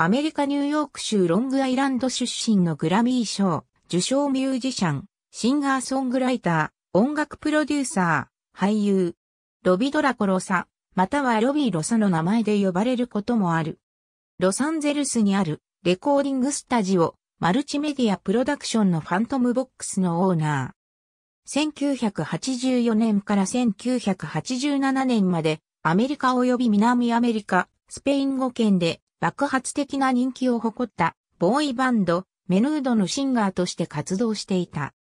アメリカ・ニューヨーク州ロングアイランド出身のグラミー賞、受賞ミュージシャン、シンガーソングライター、音楽プロデューサー、俳優、ロビドラコロサ、またはロビーロサの名前で呼ばれることもある。ロサンゼルスにあるレコーディングスタジオ、マルチメディアプロダクションのファントムボックスのオーナー。1984年から1987年までアメリカ及び南アメリカ、スペイン語圏で爆発的な人気を誇ったボーイバンド、メヌードのシンガーとして活動していた。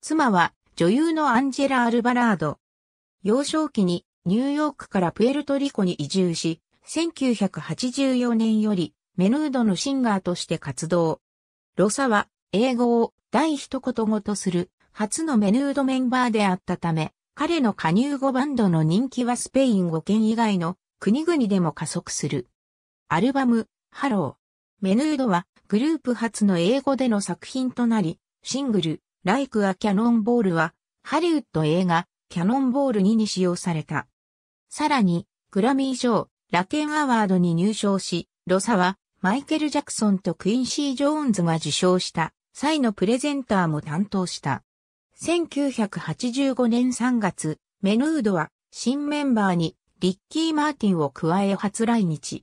妻は女優のアンジェラ・アルバラード。幼少期にニューヨークからプエルトリコに移住し、1984年よりメヌードのシンガーとして活動。ロサは英語を第一言語とする初のメヌードメンバーであったため、彼の加入後バンドの人気はスペイン語圏以外の国々でも加速する。アルバム、ハロー。メヌードはグループ初の英語での作品となり、シングル、ライクはキャノンボールは、ハリウッド映画、キャノンボール2に使用された。さらに、グラミー賞、ラテンアワードに入賞し、ロサは、マイケル・ジャクソンとクインシー・ジョーンズが受賞した際のプレゼンターも担当した。1985年3月、メヌードは新メンバーにリッキー・マーティンを加え初来日。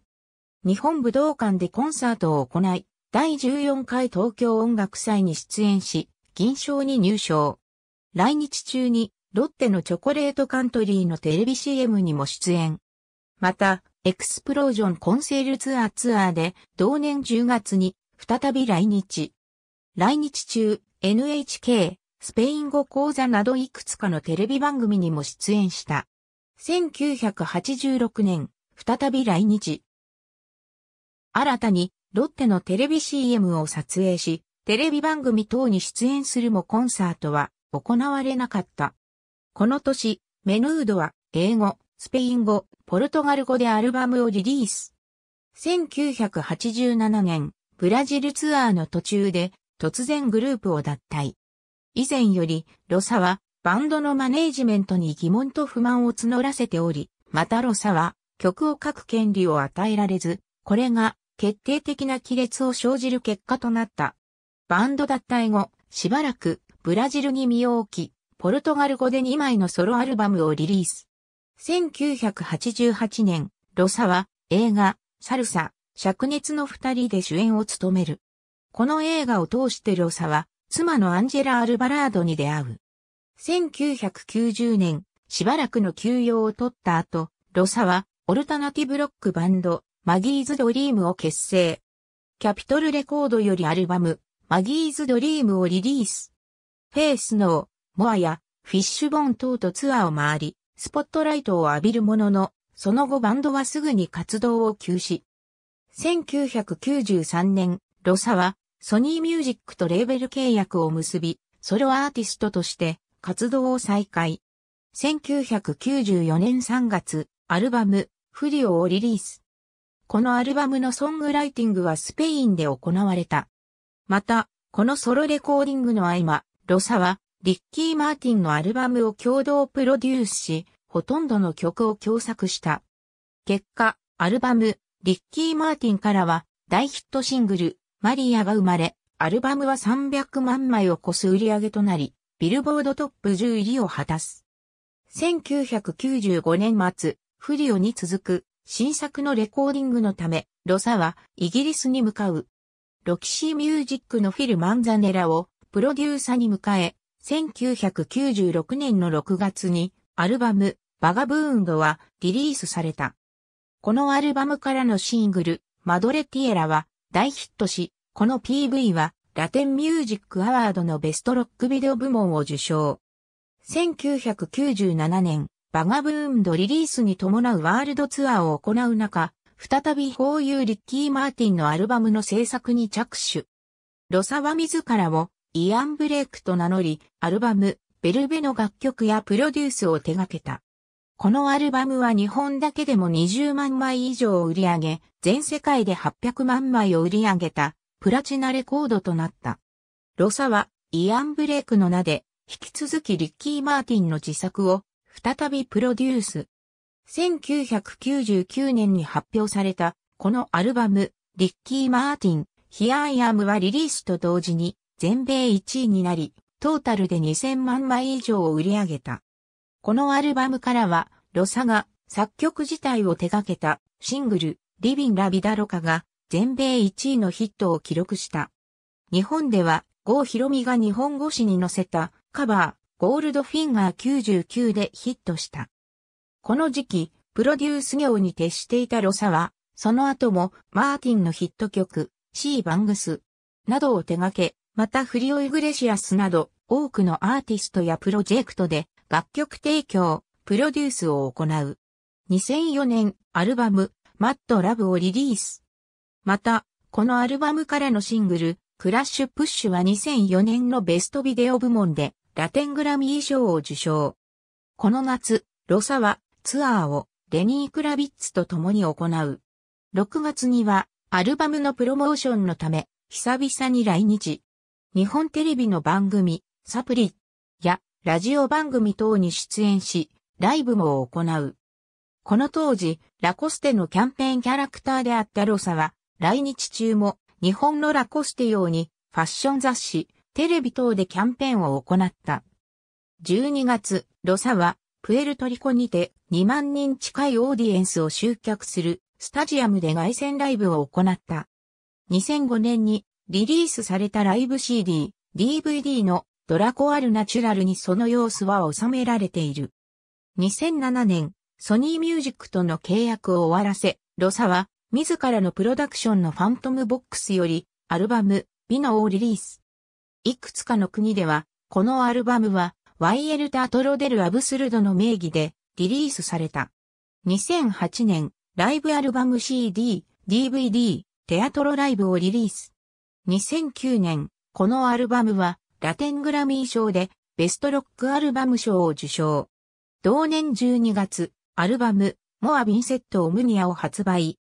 日本武道館でコンサートを行い、第14回東京音楽祭に出演し、銀賞に入賞。来日中に、ロッテのチョコレートカントリーのテレビ CM にも出演。また、エクスプロージョンコンセールツアーツアーで、同年10月に、再び来日。来日中、NHK、スペイン語講座などいくつかのテレビ番組にも出演した。1986年、再び来日。新たにロッテのテレビ CM を撮影し、テレビ番組等に出演するもコンサートは行われなかった。この年、メヌードは英語、スペイン語、ポルトガル語でアルバムをリリース。1987年、ブラジルツアーの途中で突然グループを脱退。以前より、ロサはバンドのマネージメントに疑問と不満を募らせており、またロサは曲を書く権利を与えられず、これが決定的な亀裂を生じる結果となった。バンド脱退後、しばらくブラジルに身を置き、ポルトガル語で2枚のソロアルバムをリリース。1988年、ロサは映画、サルサ、灼熱の二人で主演を務める。この映画を通してロサは、妻のアンジェラ・アルバラードに出会う。1990年、しばらくの休養を取った後、ロサは、オルタナティブロックバンド、マギーズ・ドリームを結成。キャピトルレコードよりアルバム、マギーズ・ドリームをリリース。フェイス・ノー、モアや、フィッシュボーン等とツアーを回り、スポットライトを浴びるものの、その後バンドはすぐに活動を休止。1993年、ロサは、ソニーミュージックとレーベル契約を結び、ソロアーティストとして活動を再開。1994年3月、アルバム、フリオをリリース。このアルバムのソングライティングはスペインで行われた。また、このソロレコーディングの合間、ロサは、リッキー・マーティンのアルバムを共同プロデュースし、ほとんどの曲を共作した。結果、アルバム、リッキー・マーティンからは、大ヒットシングル、マリアが生まれ、アルバムは300万枚を超す売り上げとなり、ビルボードトップ10入りを果たす。1995年末、フリオに続く新作のレコーディングのため、ロサはイギリスに向かう。ロキシーミュージックのフィル・マンザネラをプロデューサーに迎え、1996年の6月にアルバムバガブーンドはリリースされた。このアルバムからのシングルマドレティエラは大ヒットし、この PV はラテンミュージックアワードのベストロックビデオ部門を受賞。1997年、バガブーンドリリースに伴うワールドツアーを行う中、再びこういうリッキー・マーティンのアルバムの制作に着手。ロサは自らをイアン・ブレイクと名乗り、アルバム、ベルベの楽曲やプロデュースを手掛けた。このアルバムは日本だけでも20万枚以上を売り上げ、全世界で800万枚を売り上げた、プラチナレコードとなった。ロサは、イアン・ブレイクの名で、引き続きリッキー・マーティンの自作を再びプロデュース。1999年に発表された、このアルバム、リッキー・マーティン、ヒアイアムはリリースと同時に、全米1位になり、トータルで2000万枚以上を売り上げた。このアルバムからは、ロサが作曲自体を手掛けたシングル、リビン・ラ・ビダロカが全米1位のヒットを記録した。日本では、郷ひろみが日本語詞に載せたカバー、ゴールドフィンガー99でヒットした。この時期、プロデュース業に徹していたロサは、その後もマーティンのヒット曲、シー・バングスなどを手掛け、またフリオ・イグレシアスなど多くのアーティストやプロジェクトで楽曲提供、プロデュースを行う。2004年アルバム、マット・ラブをリリース。また、このアルバムからのシングル、クラッシュ・プッシュは2004年のベストビデオ部門でラテングラミー賞を受賞。この夏、ロサはツアーをレニー・クラビッツと共に行う。6月にはアルバムのプロモーションのため、久々に来日。日本テレビの番組、サプリやラジオ番組等に出演し、ライブも行う。この当時、ラコステのキャンペーンキャラクターであったロサは、来日中も日本のラコステ用にファッション雑誌、テレビ等でキャンペーンを行った。12月、ロサは、プエルトリコにて2万人近いオーディエンスを集客するスタジアムで外線ライブを行った。2005年にリリースされたライブ CD、DVD のドラコアルナチュラルにその様子は収められている。2007年、ソニーミュージックとの契約を終わらせ、ロサは自らのプロダクションのファントムボックスよりアルバム、ビノをリリース。いくつかの国では、このアルバムは、ワイエルタ・トロデル・アブスルドの名義でリリースされた。2008年、ライブアルバム CD、DVD、テアトロライブをリリース。2009年、このアルバムは、ラテングラミー賞で、ベストロックアルバム賞を受賞。同年12月、アルバム、モア・ヴィンセット・オムニアを発売。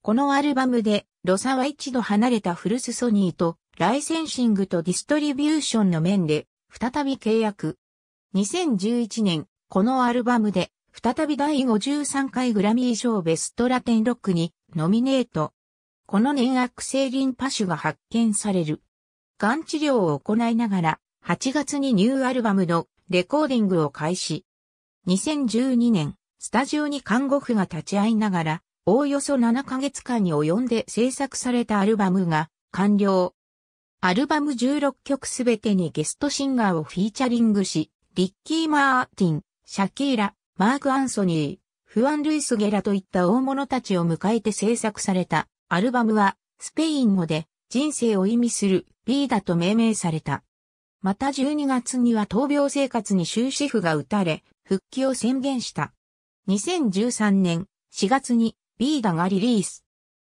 このアルバムで、ロサは一度離れたフルス・ソニーとライセンシングとディストリビューションの面で、再び契約。2011年、このアルバムで、再び第53回グラミー賞ベストラテンロックにノミネート。この年悪性リンパ腫が発見される。がん治療を行いながら、8月にニューアルバムのレコーディングを開始。2012年、スタジオに看護婦が立ち会いながら、おおよそ7ヶ月間に及んで制作されたアルバムが完了。アルバム16曲すべてにゲストシンガーをフィーチャリングし、リッキー・マーティン、シャキーラ、マーク・アンソニー、フアン・ルイス・ゲラといった大物たちを迎えて制作されたアルバムは、スペイン語で人生を意味するビーダと命名された。また12月には闘病生活に終止符が打たれ、復帰を宣言した。2013年4月にビーダがリリース。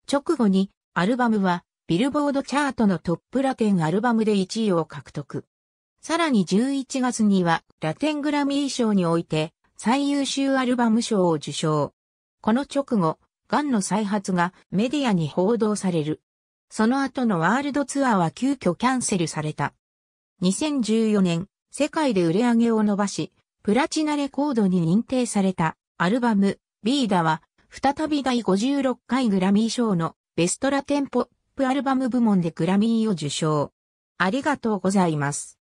直後にアルバムはビルボードチャートのトップラテンアルバムで1位を獲得。さらに11月にはラテングラミー賞において最優秀アルバム賞を受賞。この直後、ガンの再発がメディアに報道される。その後のワールドツアーは急遽キャンセルされた。2014年、世界で売り上げを伸ばし、プラチナレコードに認定されたアルバム、ビーダは、再び第56回グラミー賞のベストラテンポッップアルバム部門でグラミーを受賞。ありがとうございます。